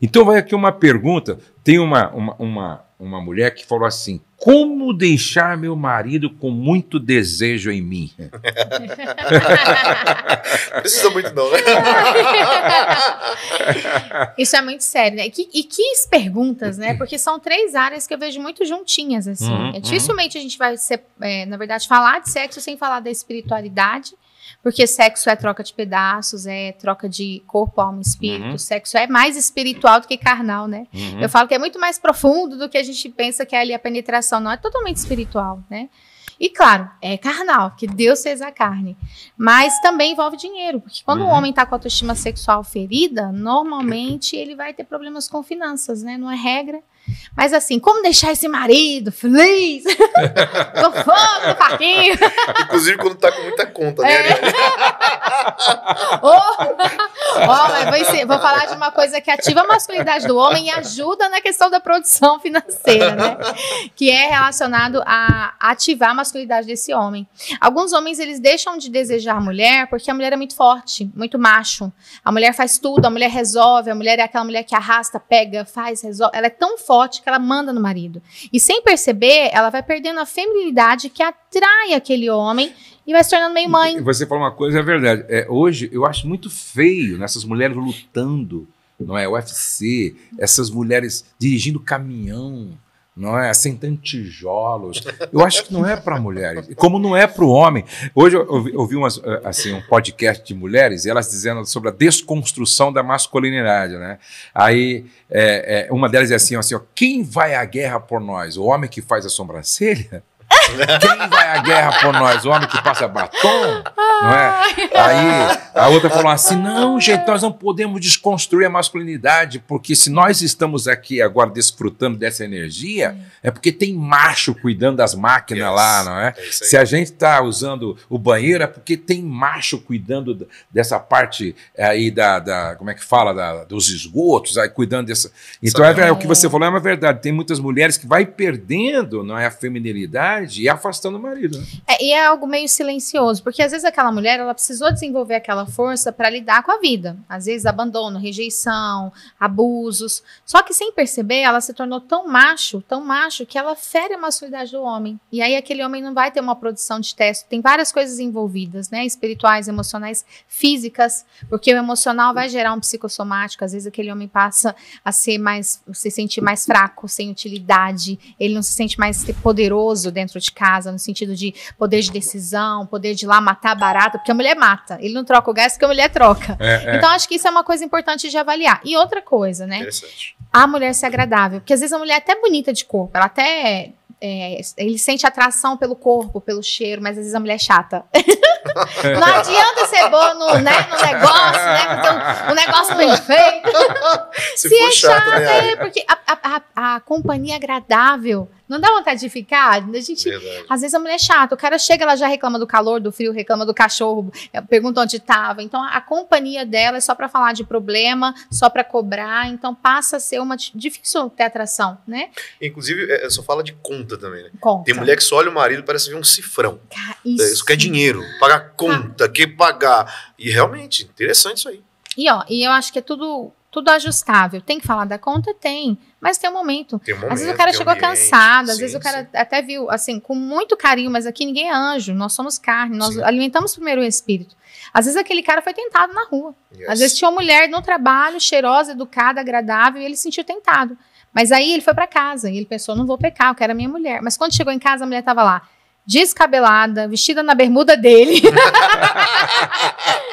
Então vai aqui uma pergunta. Tem uma, uma, uma, uma mulher que falou assim: como deixar meu marido com muito desejo em mim? É. Precisa muito não, né? Isso é muito sério, né? E que, e que perguntas, né? Porque são três áreas que eu vejo muito juntinhas, assim. Uhum, é, uhum. dificilmente uhum. a gente vai, ser, é, na verdade, falar de sexo sem falar da espiritualidade, porque sexo é troca de pedaços, é troca de corpo, alma espírito. Uhum. Sexo é mais espiritual do que carnal, né? Uhum. Eu falo que é muito mais profundo do que a gente pensa que é ali a penetração não é totalmente espiritual, né? E claro, é carnal, que Deus fez a carne. Mas também envolve dinheiro, porque quando uhum. o homem está com a autoestima sexual ferida, normalmente ele vai ter problemas com finanças, né? Não é regra, mas assim, como deixar esse marido feliz? Tô fogo do Inclusive quando tá com muita conta, né, é. oh, oh, mas vou, vou, falar de uma coisa que ativa a masculinidade do homem e ajuda na questão da produção financeira, né? Que é relacionado a ativar a masculinidade desse homem. Alguns homens, eles deixam de desejar a mulher porque a mulher é muito forte, muito macho. A mulher faz tudo, a mulher resolve, a mulher é aquela mulher que arrasta, pega, faz, resolve. Ela é tão forte forte que ela manda no marido. E sem perceber, ela vai perdendo a feminilidade que atrai aquele homem e vai se tornando meio mãe. Você falou uma coisa, é verdade. É, hoje eu acho muito feio nessas né, mulheres lutando, não é? UFC, essas mulheres dirigindo caminhão não é? Assim, tem tijolos. Eu acho que não é para mulheres, como não é para o homem. Hoje eu ouvi, umas, eh, assim, um podcast de mulheres e elas dizendo sobre a desconstrução da masculinidade, né? Aí é, é, uma delas é assim, assim ó, quem vai à guerra por nós? O homem que faz a sobrancelha? Quem vai à guerra por nós? O homem que passa batom? Não é? Aí a outra falou assim: não, gente, nós não podemos desconstruir a masculinidade, porque se nós estamos aqui agora desfrutando dessa energia, é porque tem macho cuidando das máquinas yes. lá, não é? é se a gente está usando o banheiro, é porque tem macho cuidando dessa parte aí da. da como é que fala? Da, dos esgotos, aí cuidando dessa. Então, é, é, o que você falou é uma verdade. Tem muitas mulheres que vai perdendo não é, a feminilidade verdade, e afastando o marido. Né? É, e é algo meio silencioso, porque às vezes aquela mulher ela precisou desenvolver aquela força para lidar com a vida. Às vezes abandono, rejeição, abusos. Só que sem perceber, ela se tornou tão macho, tão macho, que ela fere a masculinidade do homem. E aí aquele homem não vai ter uma produção de testo. Tem várias coisas envolvidas, né? Espirituais, emocionais, físicas, porque o emocional vai gerar um psicossomático. Às vezes aquele homem passa a ser mais, se sentir mais fraco, sem utilidade. Ele não se sente mais poderoso dentro de casa, no sentido de poder de decisão, poder de ir lá matar barato, porque a mulher mata. Ele não troca o gás porque a mulher troca. É, é. então, acho que isso é uma coisa importante de avaliar. E outra coisa, né? A mulher ser agradável. Porque às vezes a mulher é até bonita de corpo, ela até é, ele sente atração pelo corpo, pelo cheiro, mas às vezes a mulher é chata. não adianta ser boa no, né, no negócio, né? Porque o, um, um negócio bem feito. Se, se é chato, né? é porque a, a, a, a, companhia é agradável não dá vontade de ficar. A gente, às vezes a mulher é chata. O cara chega, ela já reclama do calor, do frio, reclama do cachorro, eh, pergunta onde estava. Então a, companhia dela é só para falar de problema, só para cobrar. Então passa a ser uma difícil ter atração, né? Inclusive, é, é, só fala de conta também, né? Conta. Tem mulher que só olha o marido parece ver um cifrão. isso. É, isso quer dinheiro, pagar conta, ah. que pagar. E realmente, interessante isso aí. E ó, e eu acho que é tudo tudo ajustável. Tem que falar da conta? Tem. Mas tem um momento. Tem um momento às vezes o cara chegou ambiente, cansado, às sim, vezes o cara sim. até viu, assim, com muito carinho, mas aqui ninguém é anjo, nós somos carne, nós sim. alimentamos primeiro o espírito. Às vezes aquele cara foi tentado na rua. Às vezes tinha uma mulher no trabalho, cheirosa, educada, agradável, e ele se sentiu tentado. Mas aí ele foi para casa e ele pensou: não vou pecar, eu quero a minha mulher. Mas quando chegou em casa, a mulher estava lá descabelada, vestida na bermuda dele.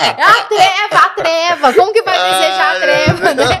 a treva, a treva. Como que vai desejar a treva, né?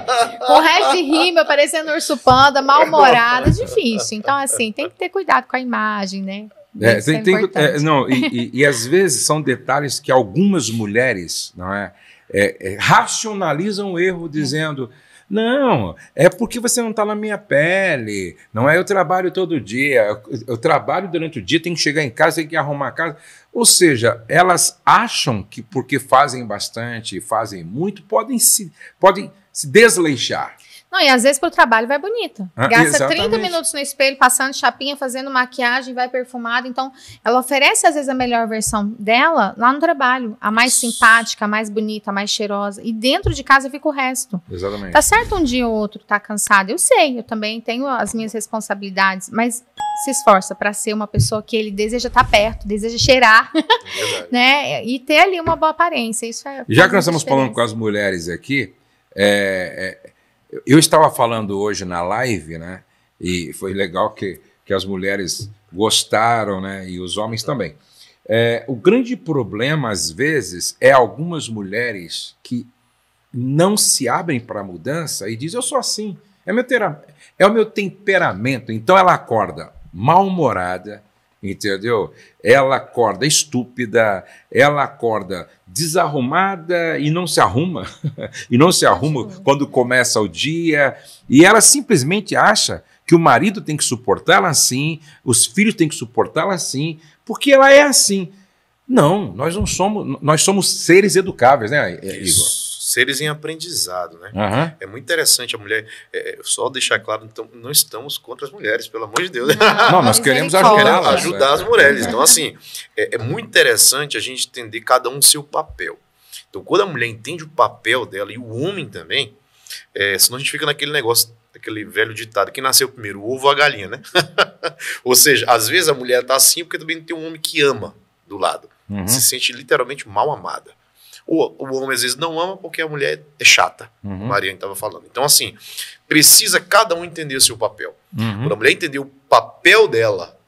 Com o resto de rima, parecendo urso panda, mal-humorada, difícil. Então, assim, tem que ter cuidado com a imagem, né? É, tem, tem, é, é não, e, e, e, às vezes são detalhes que algumas mulheres não é, é, é racionalizam o erro dizendo não, é porque você não está na minha pele. Não é eu trabalho todo dia. Eu, eu, trabalho durante o dia, tenho que chegar em casa, tenho que arrumar a casa. Ou seja, elas acham que porque fazem bastante, fazem muito, podem se, podem se desleixar. Não, e às vezes pro trabalho vai bonita. Ah, Gasta exatamente. 30 minutos no espelho, passando chapinha, fazendo maquiagem, vai perfumada. Então, ela oferece, às vezes, a melhor versão dela lá no trabalho. A mais simpática, a mais bonita, a mais cheirosa. E dentro de casa fica o resto. Exatamente. Tá certo um dia ou outro tá cansado. Eu sei, eu também tenho as minhas responsabilidades, mas se esforça para ser uma pessoa que ele deseja estar tá perto, deseja cheirar, é né? E ter ali uma boa aparência. Isso é. Já que nós estamos diferença. falando com as mulheres aqui, é, é, eu estava falando hoje na live, né? E foi legal que, que as mulheres gostaram, né? E os homens também. É, o grande problema, às vezes, é algumas mulheres que não se abrem para a mudança e dizem: Eu sou assim, é, meu é o meu temperamento. Então ela acorda mal-humorada, entendeu? Ela acorda estúpida, ela acorda desarrumada e não se arruma, e não se arruma quando começa o dia, e ela simplesmente acha que o marido tem que suportá-la assim, os filhos têm que suportá-la assim, porque ela é assim. Não, nós não somos, nós somos seres educáveis, né, Igor? Isso seres em aprendizado, né? Uhum. É muito interessante a mulher. É, é, só deixar claro, então, não estamos contra as mulheres, pelo amor de Deus. Não, nós queremos ajudar, ajudar as né? mulheres. Então, assim, é, é muito interessante a gente entender cada um o seu papel. Então, quando a mulher entende o papel dela e o homem também, é, senão a gente fica naquele negócio, aquele velho ditado: que nasceu primeiro, o ovo ou a galinha, né? ou seja, às vezes a mulher tá assim porque também não tem um homem que ama do lado. Uhum. Se sente literalmente mal amada. O, o homem às vezes não ama porque a mulher é chata, uhum. Maria estava falando. Então, assim, precisa cada um entender o seu papel. Uhum. Quando a mulher entender o papel dela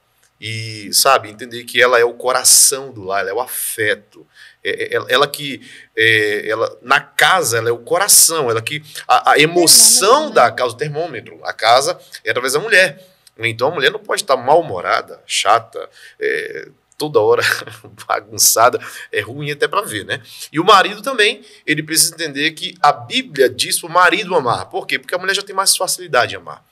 e, sabe, entender que ela é o coração do lar, ela é o afeto. É, é ela que é, ela, na casa ela é o coração, ela que a, a emoção né? da casa, o termômetro, a casa é através da mulher. Então a mulher não pode estar mal-humorada, chata, é, toda hora bagunçada, é ruim até para ver, né? E o marido também, ele precisa entender que a Bíblia diz para o marido amar. Por quê? Porque a mulher já tem mais facilidade de amar.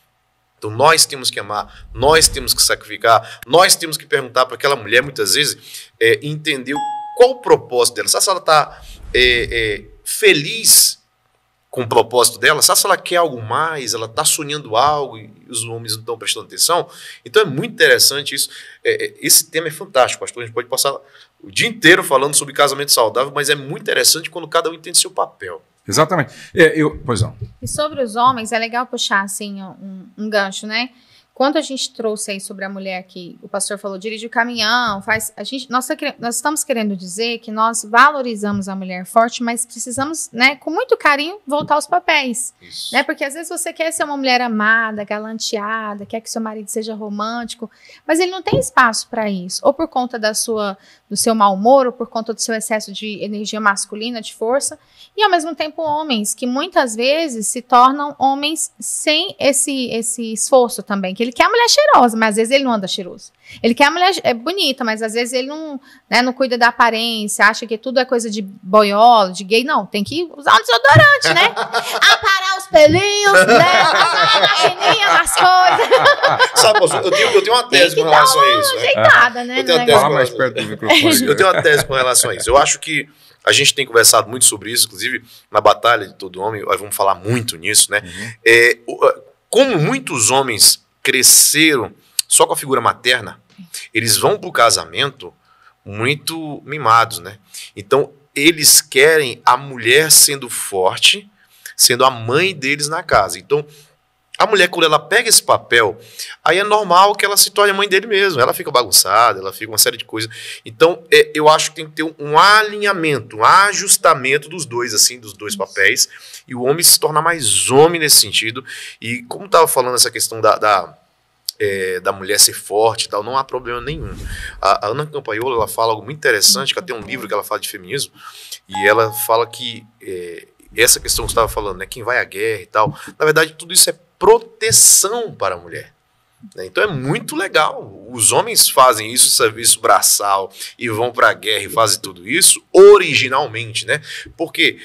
Então nós temos que amar, nós temos que sacrificar, nós temos que perguntar para aquela mulher, muitas vezes, é, entender qual o propósito dela. Se ela está é, é, feliz com o propósito dela, sabe se ela quer algo mais, ela está sonhando algo e os homens não estão prestando atenção. Então é muito interessante isso. É, é, esse tema é fantástico, pastor. A gente pode passar o dia inteiro falando sobre casamento saudável, mas é muito interessante quando cada um entende seu papel. Exatamente. É, eu, pois não. E sobre os homens, é legal puxar assim um, um gancho, né? quando a gente trouxe aí sobre a mulher que o pastor falou, dirige o caminhão, faz. A gente, nós, tá nós estamos querendo dizer que nós valorizamos a mulher forte, mas precisamos, né, com muito carinho, voltar aos papéis. Isso. Né? Porque às vezes você quer ser uma mulher amada, galanteada, quer que seu marido seja romântico, mas ele não tem espaço para isso. Ou por conta da sua, do seu mau humor, ou por conta do seu excesso de energia masculina, de força. E ao mesmo tempo, homens, que muitas vezes se tornam homens sem esse, esse esforço também, que ele quer a mulher cheirosa, mas às vezes ele não anda cheiroso. Ele quer a mulher é bonita, mas às vezes ele não, né, não cuida da aparência, acha que tudo é coisa de boiola, de gay. Não, tem que usar um desodorante, né? Aparar os pelinhos, né? Passar na nas coisas. Sabe, moço, eu tenho, eu tenho uma tese com relação a isso. Né? Ajeitada, né? Eu tenho uma tese mais perto do microfone. eu tenho uma tese com relação a isso. Eu acho que a gente tem conversado muito sobre isso, inclusive na Batalha de Todo Homem, vamos falar muito nisso, né? Uhum. É, como muitos homens cresceram só com a figura materna, eles vão para o casamento muito mimados, né? Então, eles querem a mulher sendo forte, sendo a mãe deles na casa. Então, a mulher, quando ela pega esse papel, aí é normal que ela se torne a mãe dele mesmo. Ela fica bagunçada, ela fica uma série de coisas. Então, é, eu acho que tem que ter um, alinhamento, um ajustamento dos dois, assim, dos dois papéis. E o homem se tornar mais homem nesse sentido. E como estava falando essa questão da, da é, da mulher ser forte e tal, não há problema nenhum. A, a Ana Campaiola ela fala algo muito interessante, que ela tem um livro que ela fala de feminismo, e ela fala que é, essa questão que você estava falando, né, quem vai à guerra e tal, na verdade tudo isso é proteção para a mulher. Né? Então é muito legal. Os homens fazem isso, serviço braçal, e vão para a guerra e fazem tudo isso originalmente, né? Porque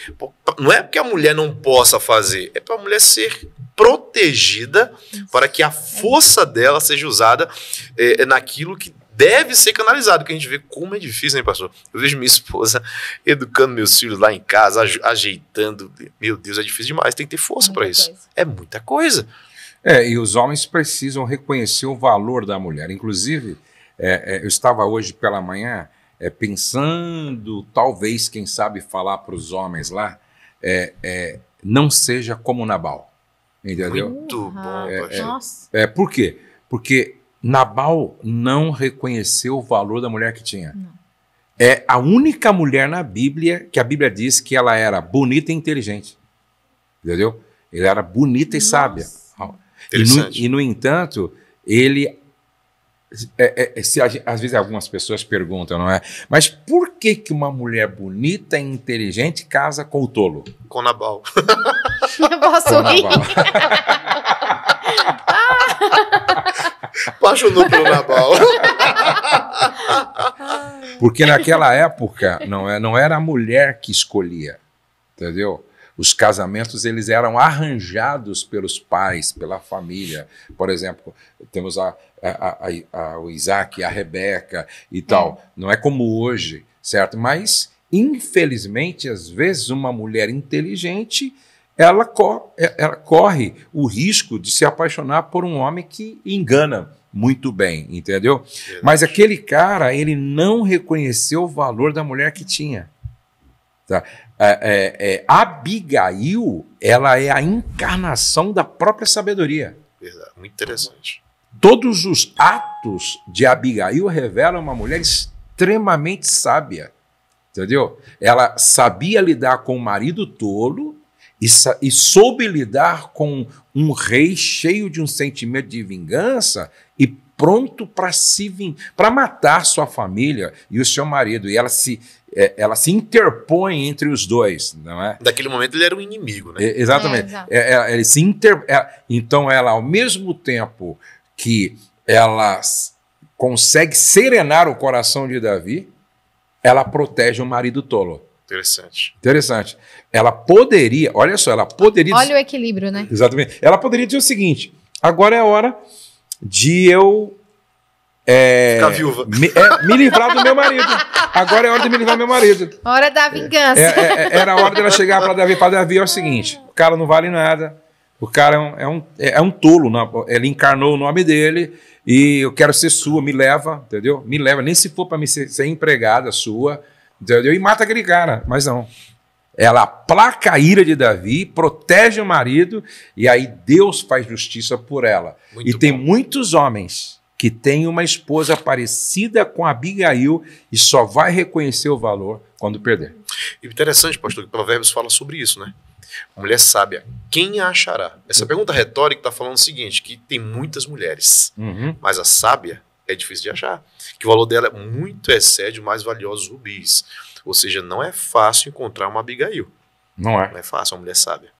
não é porque a mulher não possa fazer, é para a mulher ser protegida para que a força dela seja usada é, naquilo que deve ser canalizado, porque a gente vê como é difícil, hein, pastor? Eu vejo minha esposa educando meus filhos lá em casa, ajeitando. Meu Deus, é difícil demais, tem que ter força para isso. Coisa. É muita coisa. É, e os homens precisam reconhecer o valor da mulher. Inclusive, é, é, eu estava hoje pela manhã é, pensando, talvez, quem sabe, falar para os homens lá, é, é, não seja como Nabal. Entendeu? Muito bom, é, Nossa. É, por quê? Porque Nabal não reconheceu o valor da mulher que tinha. Não. É a única mulher na Bíblia que a Bíblia diz que ela era bonita e inteligente. Entendeu? Ele era bonita e sábia. E no, e no, entanto, ele. É, é, é se, às vezes algumas pessoas perguntam, não é? Mas por que, que uma mulher bonita e inteligente casa com o tolo? Com Nabal. Eu posso com rir. Nabal. Ah! núcleo na Nabal. Porque naquela época não, é, não era a mulher que escolhia, entendeu? Os casamentos eles eram arranjados pelos pais, pela família. Por exemplo, temos a, a, a, o Isaac, a Rebeca e tal. É. Não é como hoje, certo? Mas, infelizmente, às vezes uma mulher inteligente ela, co é, ela corre o risco de se apaixonar por um homem que engana muito bem, entendeu? Mas aquele cara, ele não reconheceu o valor da mulher que tinha. Tá? É, é, é, Abigail, ela é a encarnação da própria sabedoria. Verdade, muito interessante. Todos os atos de Abigail revelam uma mulher extremamente sábia, entendeu? Ela sabia lidar com o marido tolo e, e soube lidar com um rei cheio de um sentimento de vingança e pronto para se vim, para matar sua família e o seu marido. E ela se é, ela se interpõe entre os dois, não é? Daquele momento ele era um inimigo, né? É, exatamente. É, é, ele se inter... É, então ela, ao mesmo tempo que ela consegue serenar o coração de Davi, ela protege o marido tolo. Interessante. Interessante. Ela poderia, olha só, ela poderia. Olha dizer, o equilíbrio, né? Exatamente. Ela poderia dizer o seguinte: agora é a hora de eu. É, Ficar viúva. Me, é, me livrar do meu marido. Agora é hora de me livrar do meu marido. Hora da vingança. É, é, é era a hora dela chegar para Davi. Para Davi é o seguinte: o cara não vale nada. O cara é um, é um, é, é um tolo. Né? Ele encarnou o nome dele e eu quero ser sua. Me leva, entendeu? Me leva. Nem se for para ser, ser empregada sua Entendeu? E mata aquele cara, mas não. Ela aplaca a ira de Davi, protege o marido, e aí Deus faz justiça por ela. Muito e bom. tem muitos homens que têm uma esposa parecida com Abigail e só vai reconhecer o valor quando perder. Interessante, pastor, que o Provérbios fala sobre isso, né? Mulher sábia, quem a achará? Essa pergunta retórica está falando o seguinte: que tem muitas mulheres, uhum. mas a sábia é difícil de achar. Que o valor dela é muito excede mais valiosos rubis. Ou seja, não é fácil encontrar uma Abigail. Não é. Não é fácil, uma mulher sábia.